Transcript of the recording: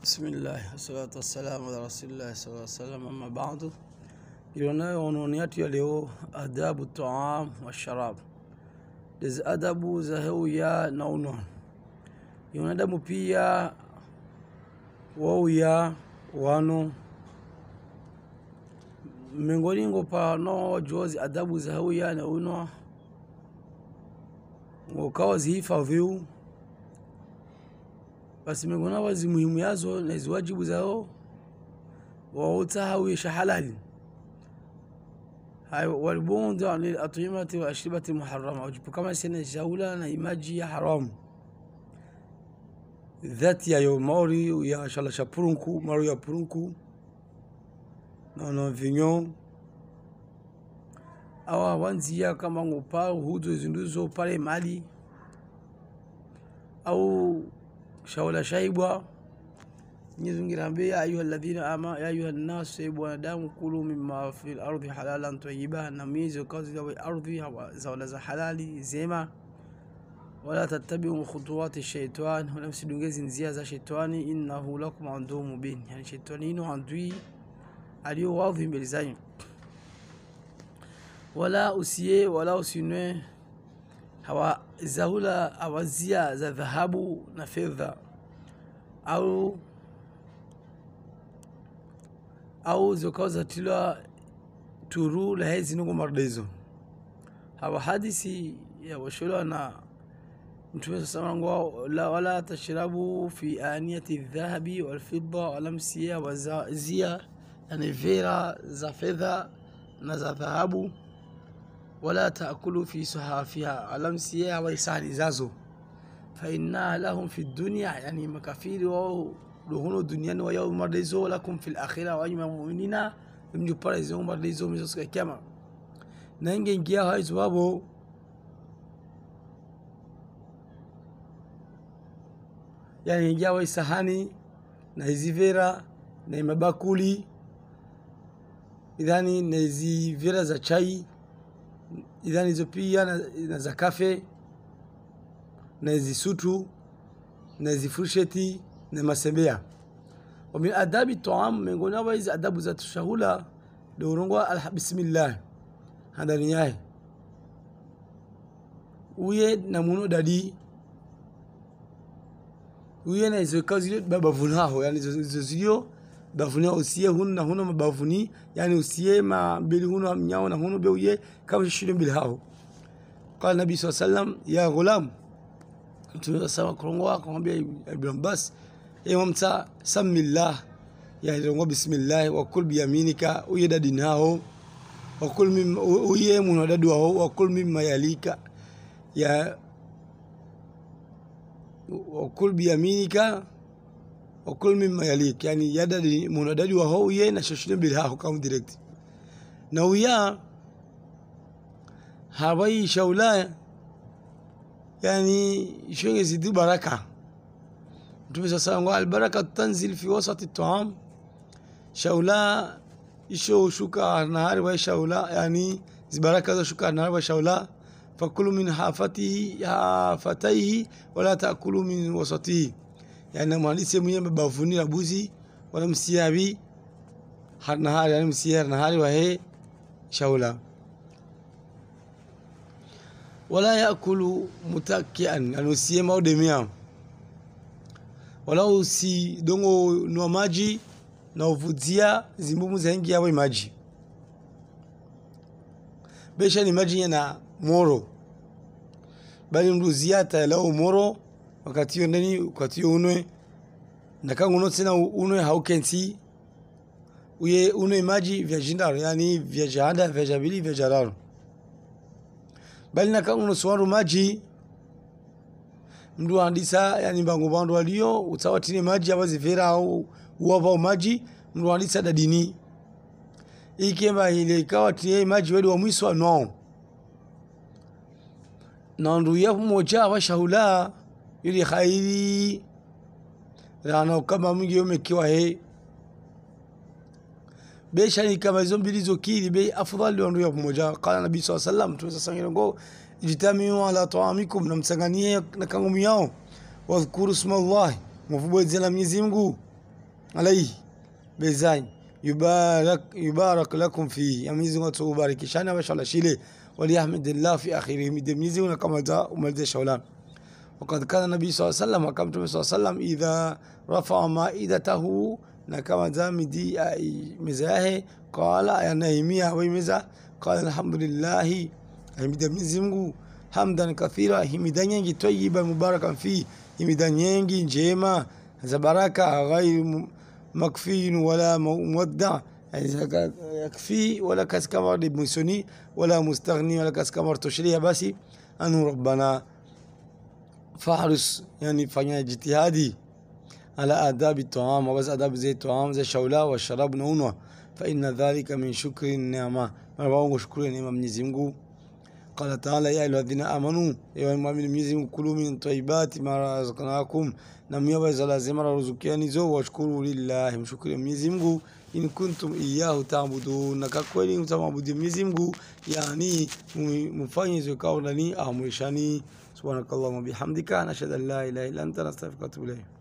Bismillah wassalatu wassalamu ala rasulillah sallallahu alaihi wasallam, amma baadu. Ilionayo anwani yetu ya leo, adabu taam wa sharab, lezi adabu za heuya na unon yonadamu pia wauya wano mingolingo pano jozi adabu za heuya na unwa ngokawa ziifa viu wazi muhimu yazo na ziwajibu zao wautahawisha halali walbundu anil atimati wa ashribati muharama kama na chakula na imaji ya haramu dhati yayo maori ya shalasha purunku maro ya purunku nono vinyo awa wanzia kama ngupa hudu zinduzo pale mali au شاولا شايبوا نيزم جرام بي يا أيها الذين آمنوا يا أيها الناس سيبوا دام كلوا مما في الأرض حلالا طيبا نميز وكازي دوي أرضي زولا زا زيما ولا تتبعوا خطوات الشيطان ونفس دونجيز نزيا زا شيطاني إنه لكم عنده مبين يعني شيطانين عندي عليو واضح بالزين ولا أسيه ولا أسينوه hawa zaula awazia za dhahabu na fedha au au zokao zatila turu lahe zinungu mardezo hawa hadisi ya washola na mtume la wala tashrabu fi aniyati dhahabi walfidda walamsia wazia yani vera za fedha na za dhahabu ولا تأكلوا في سهافها ألم سيها ويسان إزازو فإنا لهم في الدنيا يعني مكافير لهن الدنيا ويوم رزو لكم في الأخيرة وأيما مؤمنين يمجو بارز يوم من سوسك كما ننجن نجي هاي زوابو يعني نجي هاي na نهزي فيرا نهي مباكولي إذاني نهزي فيرا زا za idhani hizo pia na, na kafe na hizi sutu na hizi fursheti na masembea wa min adabi taam miongoni wa hizi adabu za tushahula dourongwa bismillah handani yahe uye na muno dadi uye na hizo kazi vunaho yani hizo zilio bafunia usiye hunu na huno mabafuni yani usiye ma bili huno mnyao na huno beuye kama shino bila hao qala nabii sallam ya ghulam mtume sawa kurongo wako kumwambia ibn bas ewe mta samillah ya rongo bismillah wa kul bi yaminika uye dadi nao wa kul mim uye muno dadu wao wa kul mim mayalika ya wa kul bi yaminika وكل مما يليك يعني يدري أدري وهو وياه نششنا بها حكم ديركت نويا هاوي شولا يعني شو يزيد بركة تبي سأقول البركة تنزل في وسط الطعام شولا يشو شوكا نهار وشولا يعني بركة شوكا نهار وشولا فكل من حافتي حافتيه ولا تأكلوا من وسطه yani mhandisi mwenye bavuni la buzi wala msiabi hana hali yani msiabi na hali wahe shaula wala yakulu mutakian yani usiema wala usi dongo usidongo nwa maji na uvudzia zimbumu zaingi yawe maji besha ni maji yana moro bali mruziata lao moro wakati yo nani wakati yo unwe na ndakanguno tena unwe haukensi uye unwe maji vya jindaro yani vya jahanda vya jabili vya jararo bali na nakanguno swaru maji mndu andisa yani mbango bandu waliyo utsawatine maji vera au uwavao maji mndu andisa dadini ikemba ile ikawa tie maji wedi wa mwiswa no na ndu yafu moja wa abashahulaa يري خيري رانو كما مجي يومي كيوهي بيشاني كما زوم بيري زوكيري بي أفضل لون ريوب موجا قال النبي صلى الله عليه وسلم تو سسانجي نقو اجتامي على طعامكم نمسانجاني نكامو مياو واذكر اسم الله مفبوط زلم يزيمكو عليه بزاين يبارك يبارك لكم في يميزون تو بارك شانا ما شاء الله شيلي وليحمد الله في اخره يمد ميزون كما جاء ومد شولان وقد كان النبي صلى الله عليه وسلم وكان النبي صلى الله عليه وسلم إذا رفع مائدته نكما زامدي أي مزاه قال يا وي مزا قال الحمد لله حمد من زمغو حمدا كثيرا حمدا ينجي طيبا مباركا فيه حمدا ينجي جيما زبركة غير مكفي ولا مودع يعني يكفي ولا كسكمر سني ولا مستغني ولا كسكمر تشريع بس أنه ربنا فاحرص يعني فanya jitihadi على آداب الطعام وبس آداب زي الطعام زي شولا والشراب نونو فإن ذلك من شكر النعمة ما مرحبا شكر النعمة من يزمكو قال تعالى يا أيها الذين آمنوا يا أيها المؤمنين يزم كلوا من طيبات ما رزقناكم نم يبز لازم رزقياني زو واشكروا لله مشكر يزمكو إن كنتم إياه تعبدون كاكويني متعبدين يزمكو يعني مفاني زكاولاني أمرشاني سبحانك اللهم وبحمدك نشهد ان لا اله الا انت نستغفرك ونتوب اليك